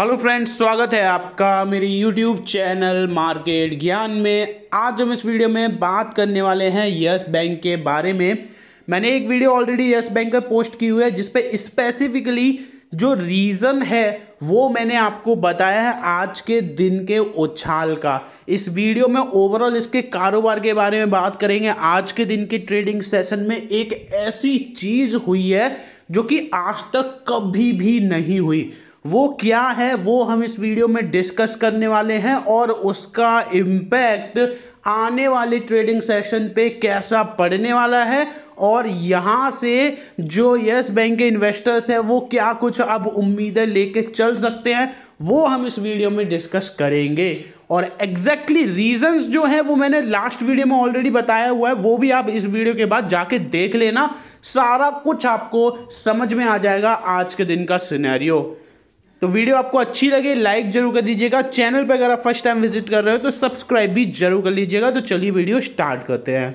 hello friends स्वागत है आपका मेरी यूट्यूब चैनल मार्केट ज्ञान में आज हम इस वीडियो में बात करने वाले हैं यस बैंक के बारे में मैंने एक वीडियो ऑलरेडी यस बैंक पर पोस्ट की हुई है जिसपे स्पेसिफिकली जो रीज़न है वो मैंने आपको बताया है आज के दिन के उछाल का इस वीडियो में ओवरऑल इसके कारोबार के बारे में बात करेंगे आज के दिन के ट्रेडिंग सेशन में एक ऐसी चीज़ हुई है जो कि आज तक कभी भी नहीं हुई वो क्या है वो हम इस वीडियो में डिस्कस करने वाले हैं और उसका इम्पैक्ट आने वाले ट्रेडिंग सेशन पे कैसा पड़ने वाला है और यहाँ से जो यस बैंक के इन्वेस्टर्स हैं वो क्या कुछ अब उम्मीदें लेके चल सकते हैं वो हम इस वीडियो में डिस्कस करेंगे और एग्जैक्टली exactly रीजंस जो है वो मैंने लास्ट वीडियो में ऑलरेडी बताया हुआ है वो भी आप इस वीडियो के बाद जाके देख लेना सारा कुछ आपको समझ में आ जाएगा आज के दिन का सिनेरियो तो वीडियो आपको अच्छी लगे लाइक जरूर कर दीजिएगा चैनल पर अगर आप फर्स्ट टाइम विजिट कर रहे हो तो सब्सक्राइब भी जरूर कर लीजिएगा तो चलिए वीडियो स्टार्ट करते हैं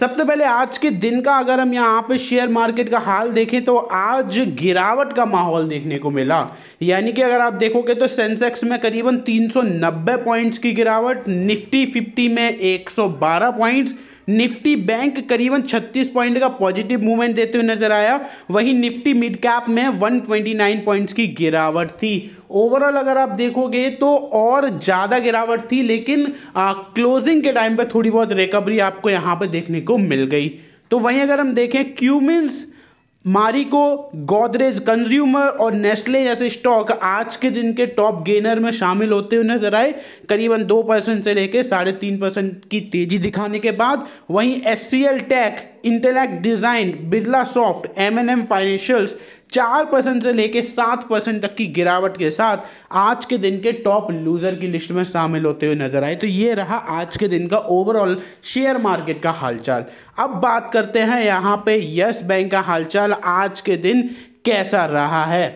सबसे पहले आज के दिन का अगर हम यहाँ पे शेयर मार्केट का हाल देखें तो आज गिरावट का माहौल देखने को मिला यानी कि अगर आप देखोगे तो सेंसेक्स में करीबन 390 पॉइंट्स की गिरावट निफ्टी 50 में 112 पॉइंट्स निफ्टी बैंक करीबन 36 पॉइंट का पॉजिटिव मूवमेंट देते हुए नजर आया वहीं निफ्टी मिड कैप में 129 पॉइंट्स की गिरावट थी ओवरऑल अगर आप देखोगे तो और ज़्यादा गिरावट थी लेकिन आ, क्लोजिंग के टाइम पर थोड़ी बहुत रिकवरी आपको यहाँ पर देखने को मिल गई तो वहीं अगर हम देखें क्यूमिन्स मारिको गोदरेज कंज्यूमर और नेस्ले जैसे स्टॉक आज के दिन के टॉप गेनर में शामिल होते हुए नजर आए करीबन दो परसेंट से लेकर साढ़े तीन परसेंट की तेजी दिखाने के बाद वहीं Astec Intellect Design Birla soft M N M financials चार परसेंट से लेकर सात परसेंट तक की गिरावट के साथ आज के दिन के टॉप लूज़र की लिस्ट में शामिल होते हुए नजर आए तो ये रहा आज के दिन का ओवरऑल शेयर मार्केट का हालचाल अब बात करते हैं यहाँ पे यस बैंक का हालचाल आज के दिन कैसा रहा है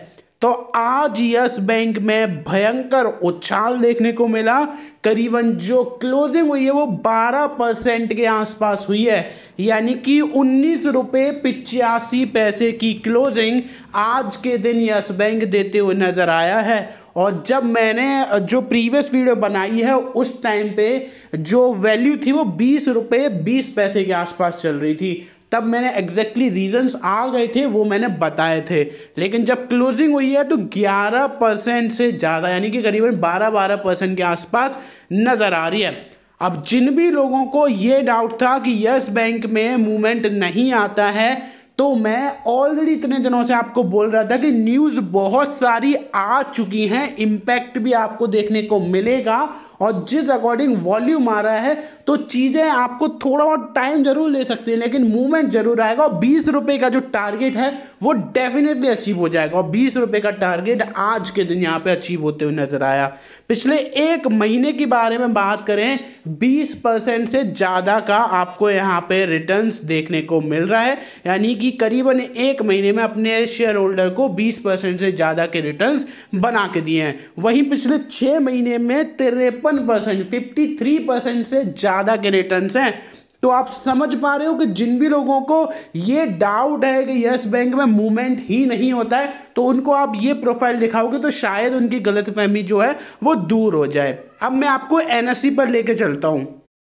तो आज यस बैंक में भयंकर उछाल देखने को मिला करीबन जो क्लोजिंग हुई है वो 12 परसेंट के आसपास हुई है यानी कि उन्नीस रुपये पिचासी पैसे की क्लोजिंग आज के दिन यस बैंक देते हुए नज़र आया है और जब मैंने जो प्रीवियस वीडियो बनाई है उस टाइम पे जो वैल्यू थी वो बीस रुपये बीस पैसे के आसपास चल रही थी तब मैंने एग्जैक्टली exactly रीजंस आ गए थे वो मैंने बताए थे लेकिन जब क्लोजिंग हुई है तो 11 परसेंट से ज़्यादा यानी कि करीबन 12 12 परसेंट के आसपास नज़र आ रही है अब जिन भी लोगों को ये डाउट था कि यस बैंक में मूवमेंट नहीं आता है तो मैं ऑलरेडी इतने दिनों से आपको बोल रहा था कि न्यूज़ बहुत सारी आ चुकी हैं इम्पैक्ट भी आपको देखने को मिलेगा और जिस अकॉर्डिंग वॉल्यूम आ रहा है तो चीज़ें आपको थोड़ा बहुत टाइम ज़रूर ले सकती है लेकिन मूवमेंट ज़रूर आएगा और बीस रुपये का जो टारगेट है वो डेफिनेटली अचीव हो जाएगा और बीस रुपये का टारगेट आज के दिन यहाँ पे अचीव होते हुए नज़र आया पिछले एक महीने के बारे में बात करें बीस परसेंट से ज़्यादा का आपको यहाँ पे रिटर्न देखने को मिल रहा है यानी कि करीबन एक महीने में अपने शेयर होल्डर को 20 परसेंट से ज़्यादा के रिटर्न्स बना के दिए हैं वहीं पिछले छः महीने में तिरपन परसेंट फिफ्टी थ्री परसेंट से ज़्यादा के रिटर्न्स हैं तो आप समझ पा रहे हो कि जिन भी लोगों को ये डाउट है कि यस बैंक में मूवमेंट ही नहीं होता है तो उनको आप ये प्रोफाइल दिखाओगे तो शायद उनकी गलतफहमी जो है वो दूर हो जाए अब मैं आपको एनएससी e पर लेके चलता हूँ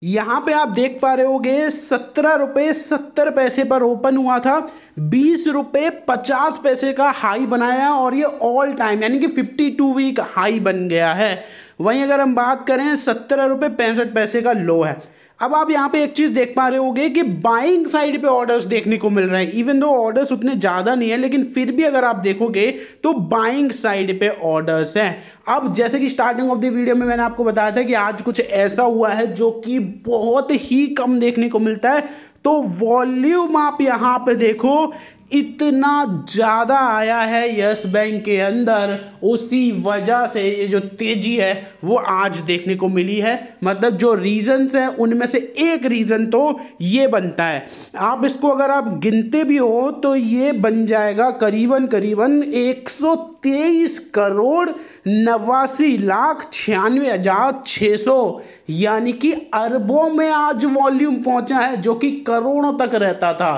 यहाँ पे आप देख पा रहे होगे सत्रह रुपए सत्तर पैसे पर ओपन हुआ था बीस रुपए पचास पैसे का हाई बनाया और ये ऑल टाइम यानी कि फिफ्टी टू वीक हाई बन गया है वहीं अगर हम बात करें सत्रह रुपये पैंसठ पैसे का लो है अब आप यहाँ पे एक चीज़ देख पा रहे हो कि बाइंग साइड पे ऑर्डर्स देखने को मिल रहे हैं इवन दो ऑर्डर्स उतने ज़्यादा नहीं है लेकिन फिर भी अगर आप देखोगे तो बाइंग साइड पे ऑर्डर्स हैं अब जैसे कि स्टार्टिंग ऑफ द वीडियो में मैंने आपको बताया था कि आज कुछ ऐसा हुआ है जो कि बहुत ही कम देखने को मिलता है तो वॉल्यूम आप यहाँ पे देखो इतना ज़्यादा आया है यस बैंक के अंदर उसी वजह से ये जो तेज़ी है वो आज देखने को मिली है मतलब जो रीज़न्स हैं उनमें से एक रीज़न तो ये बनता है आप इसको अगर आप गिनते भी हो तो ये बन जाएगा करीबन करीबन 123 करोड़ नवासी लाख छियानवे हज़ार छः सौ यानी कि अरबों में आज वॉल्यूम पहुंचा है जो कि करोड़ों तक रहता था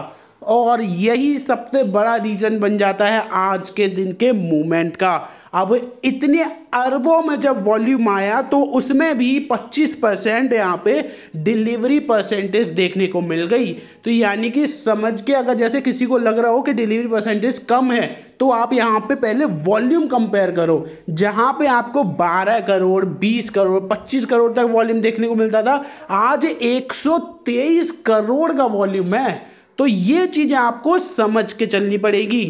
और यही सबसे बड़ा रीज़न बन जाता है आज के दिन के मूवमेंट का अब इतने अरबों में जब वॉल्यूम आया तो उसमें भी 25 परसेंट यहाँ पे डिलीवरी परसेंटेज देखने को मिल गई तो यानी कि समझ के अगर जैसे किसी को लग रहा हो कि डिलीवरी परसेंटेज कम है तो आप यहाँ पे पहले वॉल्यूम कंपेयर करो जहाँ पे आपको 12 करोड़ 20 करोड़ 25 करोड़ तक वॉल्यूम देखने को मिलता था आज एक करोड़ का वॉल्यूम है तो ये चीज़ें आपको समझ के चलनी पड़ेगी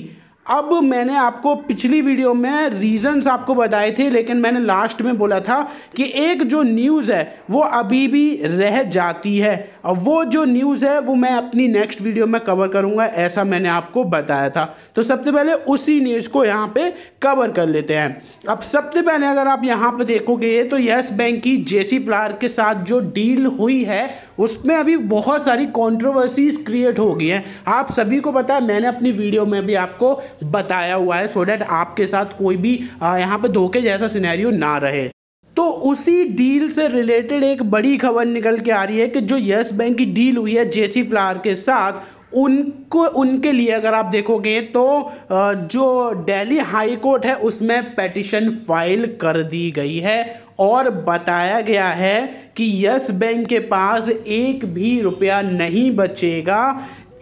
अब मैंने आपको पिछली वीडियो में रीज़न्स आपको बताए थे लेकिन मैंने लास्ट में बोला था कि एक जो न्यूज़ है वो अभी भी रह जाती है और वो जो न्यूज़ है वो मैं अपनी नेक्स्ट वीडियो में कवर करूँगा ऐसा मैंने आपको बताया था तो सबसे पहले उसी न्यूज़ को यहाँ पे कवर कर लेते हैं अब सबसे पहले अगर आप यहाँ पर देखोगे तो येस बैंक की जेसी फ्लार के साथ जो डील हुई है उसमें अभी बहुत सारी कॉन्ट्रोवर्सीज क्रिएट हो गई हैं आप सभी को पता है मैंने अपनी वीडियो में भी आपको बताया हुआ है सो डैट आपके साथ कोई भी यहाँ पर धोखे जैसा सिनेरियो ना रहे तो उसी डील से रिलेटेड एक बड़ी खबर निकल के आ रही है कि जो यस बैंक की डील हुई है जेसी फ्लावर के साथ उनको उनके लिए अगर आप देखोगे तो जो दिल्ली हाई कोर्ट है उसमें पेटिशन फाइल कर दी गई है और बताया गया है कि यस बैंक के पास एक भी रुपया नहीं बचेगा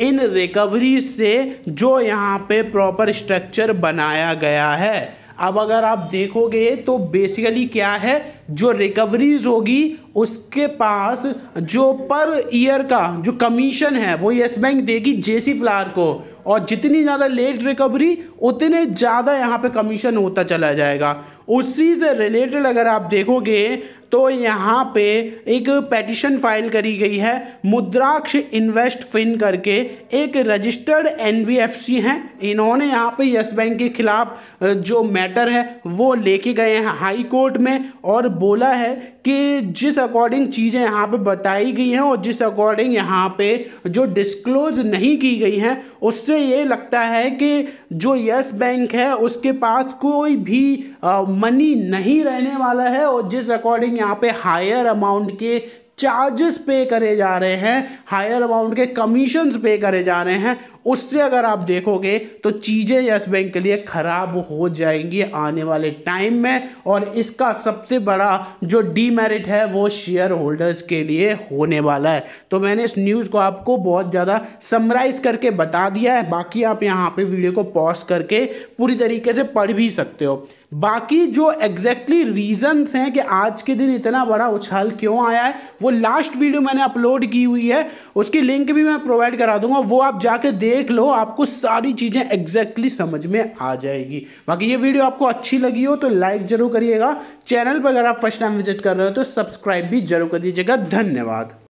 इन रिकवरी से जो यहाँ पे प्रॉपर स्ट्रक्चर बनाया गया है अब अगर आप देखोगे तो बेसिकली क्या है जो रिकवरीज होगी उसके पास जो पर ईयर का जो कमीशन है वो येस बैंक देगी जेसी फ्लार को और जितनी ज़्यादा लेट रिकवरी उतने ज़्यादा यहाँ पे कमीशन होता चला जाएगा उसी से रिलेटेड अगर आप देखोगे तो यहाँ पे एक पेटिशन फाइल करी गई है मुद्राक्ष इन्वेस्ट फिन करके एक रजिस्टर्ड एनबीएफसी हैं इन्होंने यहाँ पे यस बैंक के खिलाफ जो मैटर है वो लेके गए हैं हाई कोर्ट में और बोला है कि जिस अकॉर्डिंग चीज़ें यहाँ पे बताई गई हैं और जिस अकॉर्डिंग यहाँ पे जो डिस्क्लोज नहीं की गई हैं उससे ये लगता है कि जो यस बैंक है उसके पास कोई भी मनी नहीं रहने वाला है और जिस अकॉर्डिंग यहाँ पे हायर अमाउंट के चार्जेस पे करे जा रहे हैं हायर अमाउंट के कमीशंस पे करे जा रहे हैं उससे अगर आप देखोगे तो चीज़ें यस बैंक के लिए ख़राब हो जाएंगी आने वाले टाइम में और इसका सबसे बड़ा जो डीमेरिट है वो शेयर होल्डर्स के लिए होने वाला है तो मैंने इस न्यूज़ को आपको बहुत ज़्यादा समराइज़ करके बता दिया है बाकी आप यहाँ पे वीडियो को पॉज करके पूरी तरीके से पढ़ भी सकते हो बाकी जो एग्जैक्टली exactly रीजंस हैं कि आज के दिन इतना बड़ा उछाल क्यों आया है वो लास्ट वीडियो मैंने अपलोड की हुई है उसकी लिंक भी मैं प्रोवाइड करा दूंगा वो आप जाके देख लो आपको सारी चीज़ें एग्जैक्टली exactly समझ में आ जाएगी बाकी ये वीडियो आपको अच्छी लगी हो तो लाइक ज़रूर करिएगा चैनल पर अगर आप फर्स्ट टाइम विजिट कर रहे हो तो सब्सक्राइब भी जरूर कर दीजिएगा धन्यवाद